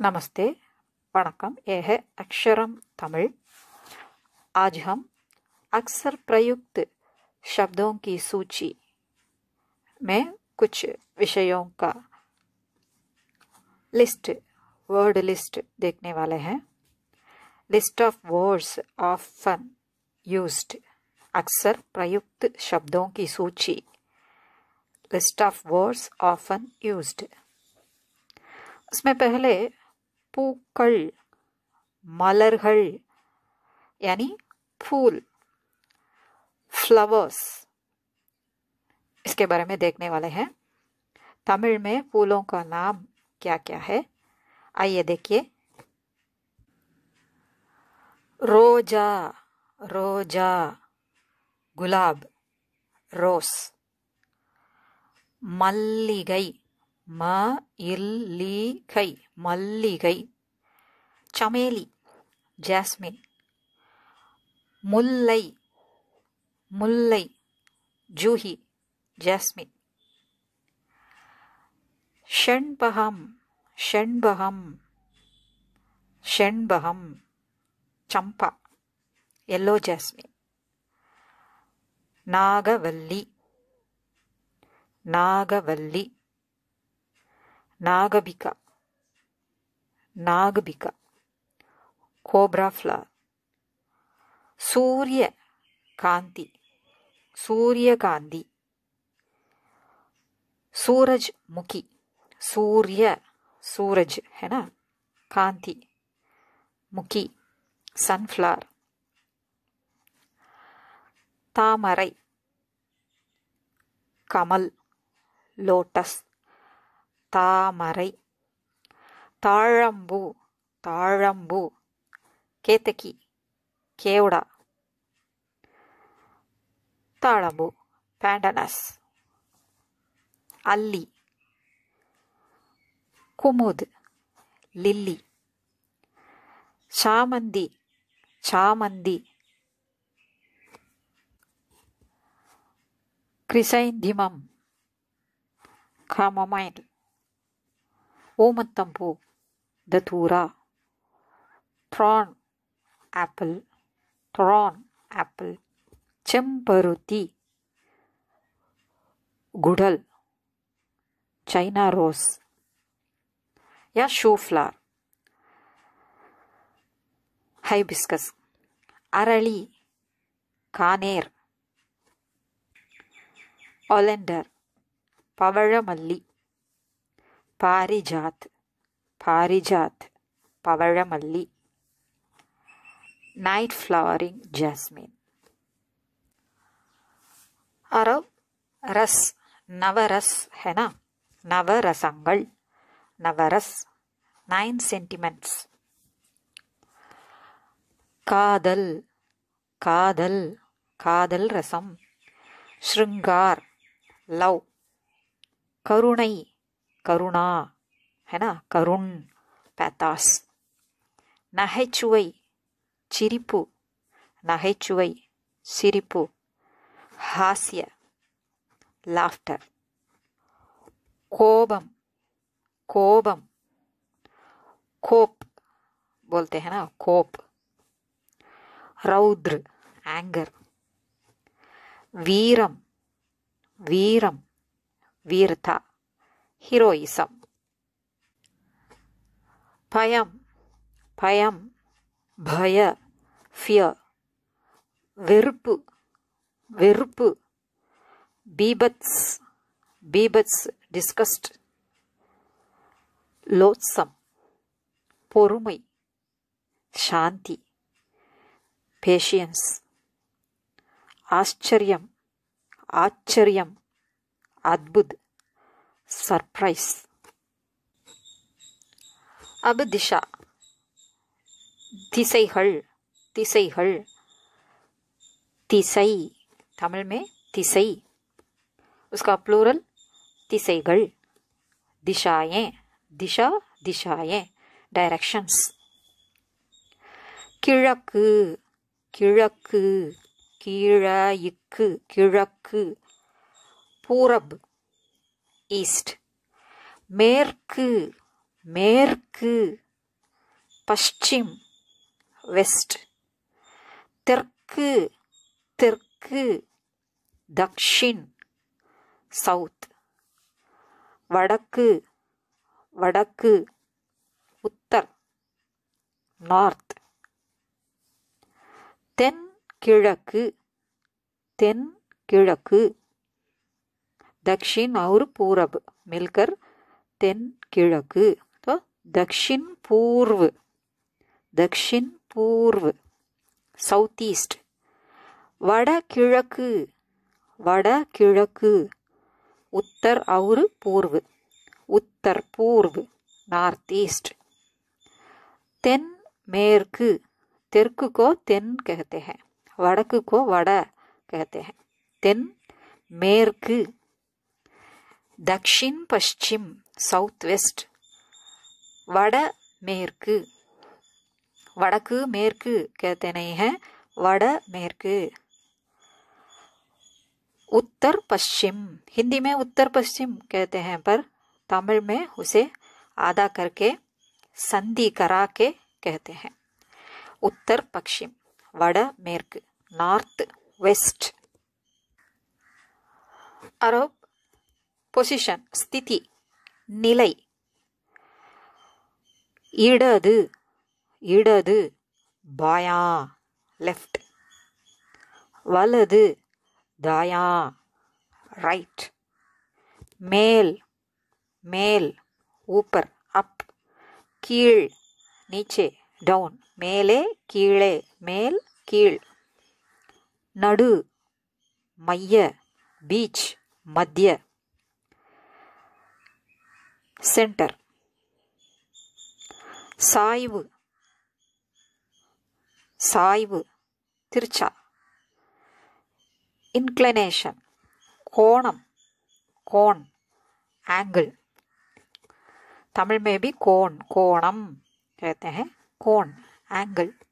नमस्ते वणकम यह है अक्षरम तमिल आज हम अक्सर प्रयुक्त शब्दों की सूची में कुछ विषयों का लिस्ट वर्ड लिस्ट देखने वाले हैं list of words often used अक्सर प्रयुक्त शब्दों की सूची list of words often used उसमें पहले பூக்கள் மலர்கள் यानी फूल फ्लावर्स इसके बारे में देखने वाले हैं तमिल में फूलों का नाम क्या क्या है आइए देखिए रोजा रोजा गुलाब रोस मल्लिगई ம இல்லிகை மல்லிகை சமேலி ஜாஸ்மின் முல்லை முல்லை ஜூஹி ஜாஸ்மின் ஷெண்பகம் ஷெண்பகம் ஷெண்பகம் சம்பா எல்லோ ஜாஸ்மின் நாகவல்லி நாகவல்லி நாகபிகா நாகபிகா கோப்ரா ஃப்ளவர் சூரிய காந்தி சூரியகாந்தி சூரஜ் முகி சூரிய சூரஜ் है காந்தி முகி சன்ஃப்ளவர் தாமரை கமல் லோட்டஸ் தாமரை தாழம்பூ தாழம்பூ கேத்தக்கி கேவுடா தாழம்பூ பேண்டனஸ் அல்லி குமுது லில்லி சாமந்தி சாமந்தி chrysanthemum chamomile Omatambo, Datura, Thorn apple, Thorn apple, Champaruti, Gudal, China rose या शो फ्लावर हाइबिस्कस अरली कानेर ओलेंडर पवळमल्ली பாரிஜாத் பாரிஜாத் பவழமல்லி நைட் ஃப்ளவரிங் ஜாஸ்மின் அரவ் ரஸ் நவரஸ் ஹெனா நவரசங்கள் நவரஸ் நைன் சென்டிமெண்ட்ஸ் காதல் காதல் காதல் ரசம் ஸ்ருங்கார் லவ் கருணை கருணா है கருண் பேத்தாஸ் நகைச்சுவை சிரிப்பு நகைச்சுவை சிரிப்பு ஹாஸ்ய லாஃப்டர் கோபம் கோபம் கோப் போல்தே हैं கோப் कोप ஆங்கர் வீரம் வீரம் वीरम ஹீரோயிசம் பயம் பயம் பய ஃபியர் வெறுப்பு வெறுப்பு பீபத்ஸ் பீபத்ஸ் டிஸ்கஸ்ட் லோத்சம் பொறுமை சாந்தி பேஷியன்ஸ் ஆச்சரியம் ஆச்சரியம் அத்புத் सरप्राइज अब दिशा திசைகள் திசைகள் திசை தமிழ் में திசை उसका प्लूरल திசைகள் दिशाएं दिशा दिशाएं डायरेक्शंस கிழக்கு கிழக்கு கீழக்கு கிழக்கு பூரப் ஈஸ்ட் மேற்கு மேற்கு பஷ்சிம் வெஸ்ட் தெற்கு தெற்கு தக்ஷின் சவுத் வடக்கு வடக்கு உத்தர் நார்த் தென் கிழக்கு தென் கிழக்கு தக்ஷின் அவுர் பூரப் மில்கர் தென்கிழக்கு तो दक्षिण पूर्व दक्षिण पूर्व சவுத் ஈஸ்ட் வட கிழக்கு உத்தர் அவுரு பூர்வு உத்தர் பூர்வு நார்த் ஈஸ்ட் தென் மேற்கு தெற்கு தென் कहते हैं வட कहते தென் மேற்கு दक्षिण पश्चिम साउथ वेस्ट வட மேற்கு कहते नहीं है वड उत्तर पश्चिम हिंदी में उत्तर पश्चिम कहते हैं पर तमिल में उसे आधा करके संधि करा के कहते हैं उत्तर पश्चिम वड मेर्क नॉर्थ वेस्ट अरब பொசிஷன் ஸ்திதி நிலை இடது இடது பாயா லெஃப்ட் வலது தாயா ரைட் மேல் மேல் ஊப்பர் அப் கீழ் நீச்சே டவுன் மேலே கீழே மேல் கீழ் நடு மைய பீச் மத்திய சென்டர் சாய்வு சாய்வு திருச்சா இன்க்ளனேஷன் கோணம் கோண் ஆங்கிள் தமிழ் மேபி கோண் கோணம் कोणम कहते हैं